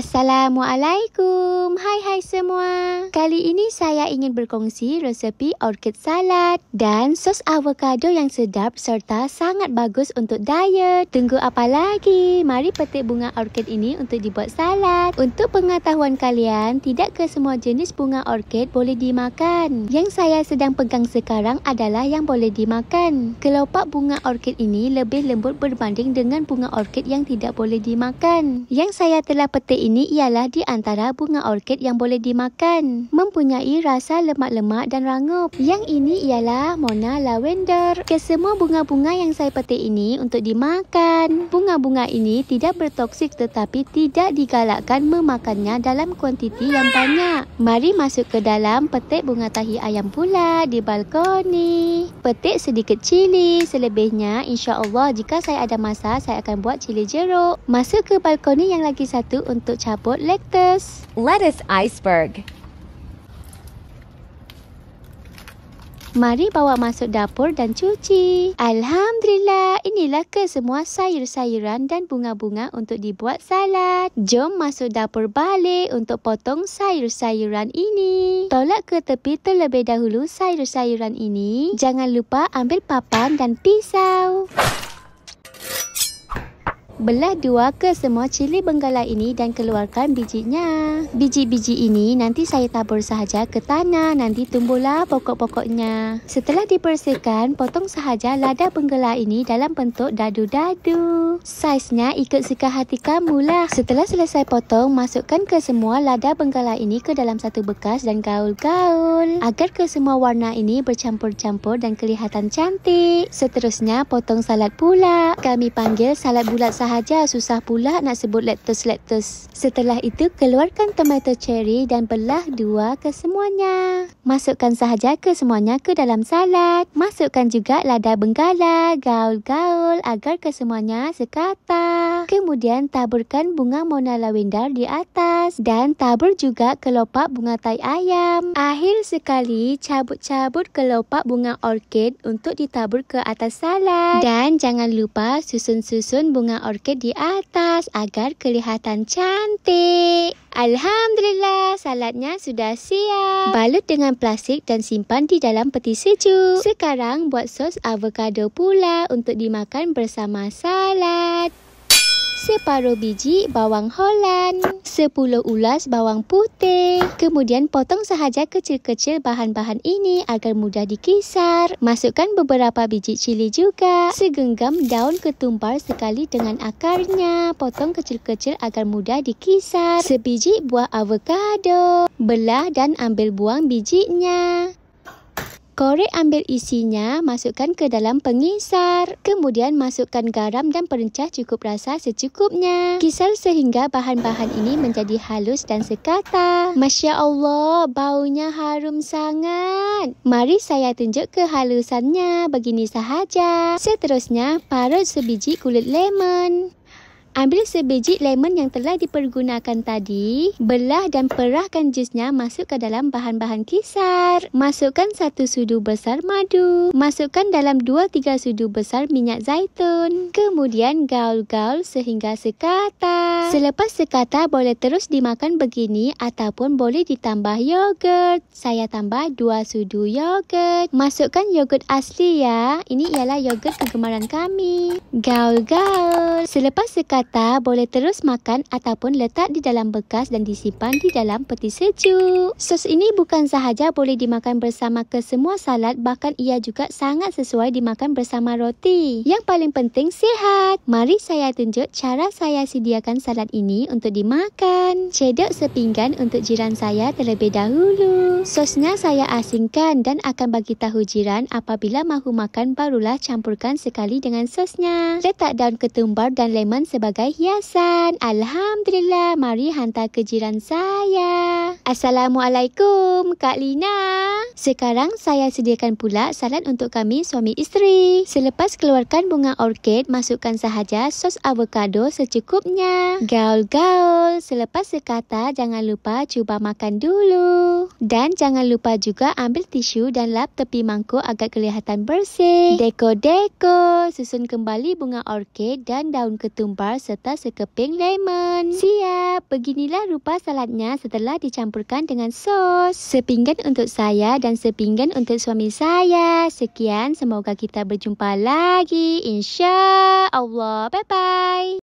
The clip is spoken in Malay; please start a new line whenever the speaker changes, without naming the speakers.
Assalamualaikum. Hai hai semua. Kali ini saya ingin berkongsi resepi orkid salad dan sos avocado yang sedap serta sangat bagus untuk diet. Tunggu apa lagi? Mari petik bunga orkid ini untuk dibuat salad. Untuk pengetahuan kalian, tidak ke semua jenis bunga orkid boleh dimakan. Yang saya sedang pegang sekarang adalah yang boleh dimakan. Kelopak bunga orkid ini lebih lembut berbanding dengan bunga orkid yang tidak boleh dimakan. Yang saya telah petik ini ini ialah di antara bunga orkid yang boleh dimakan. Mempunyai rasa lemak-lemak dan rangup. Yang ini ialah Mona Lavender. Kesemua bunga-bunga yang saya petik ini untuk dimakan. Bunga-bunga ini tidak bertoksik tetapi tidak digalakkan memakannya dalam kuantiti yang banyak. Mari masuk ke dalam petik bunga tahi ayam pula di balkoni. Petik sedikit cili. Selebihnya insyaallah jika saya ada masa saya akan buat cili jeruk. Masuk ke balkoni yang lagi satu untuk Cabut lettuce, Lettuce iceberg. Mari bawa masuk dapur dan cuci. Alhamdulillah, inilah ke semua sayur-sayuran dan bunga-bunga untuk dibuat salad. Jom masuk dapur balik untuk potong sayur-sayuran ini. Tolak ke tepi terlebih dahulu sayur-sayuran ini. Jangan lupa ambil papan dan pisau. Belah dua ke semua cili benggala ini dan keluarkan bijinya. Biji-biji ini nanti saya tabur sahaja ke tanah, nanti tumbuhlah pokok-pokoknya. Setelah dibersihkan, potong sahaja lada benggala ini dalam bentuk dadu-dadu. Saiznya ikut suka hati kamu lah. Setelah selesai potong, masukkan ke semua lada benggala ini ke dalam satu bekas dan gaul-gaul. Agar ke semua warna ini bercampur-campur dan kelihatan cantik. Seterusnya, potong salad pula. Kami panggil salad bulat sahaja sahaja susah pula nak sebut lettuce-lettuce. Setelah itu, keluarkan tomato cherry dan belah dua ke semuanya. Masukkan sahaja ke semuanya ke dalam salad. Masukkan juga lada benggala, gaul-gaul agar ke semuanya sekata. Kemudian taburkan bunga mona lavender di atas dan tabur juga kelopak bunga tai ayam. Akhir sekali, cabut-cabut kelopak bunga orkid untuk ditabur ke atas salad. Dan jangan lupa susun-susun bunga orkid ke di atas agar kelihatan cantik. Alhamdulillah, saladnya sudah siap. Balut dengan plastik dan simpan di dalam peti sejuk. Sekarang buat sos avocado pula untuk dimakan bersama salad separuh biji bawang holland, 10 ulas bawang putih. Kemudian potong sahaja kecil-kecil bahan-bahan ini agar mudah dikisar. Masukkan beberapa biji cili juga. Segenggam daun ketumbar sekali dengan akarnya. Potong kecil-kecil agar mudah dikisar. Sebiji buah avocado. Belah dan ambil buang bijinya. Korek ambil isinya, masukkan ke dalam pengisar. Kemudian masukkan garam dan perencah cukup rasa secukupnya. Kisar sehingga bahan-bahan ini menjadi halus dan sekata. Masya Allah, baunya harum sangat. Mari saya tunjuk kehalusannya. Begini sahaja. Seterusnya, parut sebiji kulit lemon. Ambil sebiji lemon yang telah dipergunakan tadi, belah dan perahkan jusnya masuk ke dalam bahan-bahan kisar. Masukkan satu sudu besar madu. Masukkan dalam dua tiga sudu besar minyak zaitun. Kemudian gaul-gaul sehingga sekata. Selepas sekata boleh terus dimakan begini ataupun boleh ditambah yogurt. Saya tambah dua sudu yogurt. Masukkan yogurt asli ya. Ini ialah yogurt kegemaran kami. Gaul-gaul. Selepas sekata kita boleh terus makan ataupun letak di dalam bekas dan disimpan di dalam peti sejuk. Sos ini bukan sahaja boleh dimakan bersama ke semua salad, bahkan ia juga sangat sesuai dimakan bersama roti. Yang paling penting, sihat. Mari saya tunjuk cara saya sediakan salad ini untuk dimakan. Cedok sepinggan untuk jiran saya terlebih dahulu. Sosnya saya asingkan dan akan bagi tahu jiran apabila mahu makan barulah campurkan sekali dengan sosnya. Letak daun ketumbar dan lemon sebagai sebagai hiasan. Alhamdulillah, mari hantar ke jiran saya. Assalamualaikum, Kak Lina. Sekarang saya sediakan pula salad untuk kami suami isteri. Selepas keluarkan bunga orkid, masukkan sahaja sos avocado secukupnya. Gaul-gaul. Selepas sekata, jangan lupa cuba makan dulu. Dan jangan lupa juga ambil tisu dan lap tepi mangkuk agar kelihatan bersih. Deko-deko. Susun kembali bunga orkid dan daun ketumbar serta sekeping lemon. Siap. Beginilah rupa saladnya setelah dicampurkan dengan sos. Sepinggan untuk saya dan dan sepinggan untuk suami saya. Sekian, semoga kita berjumpa lagi. Insya Allah. Bye-bye.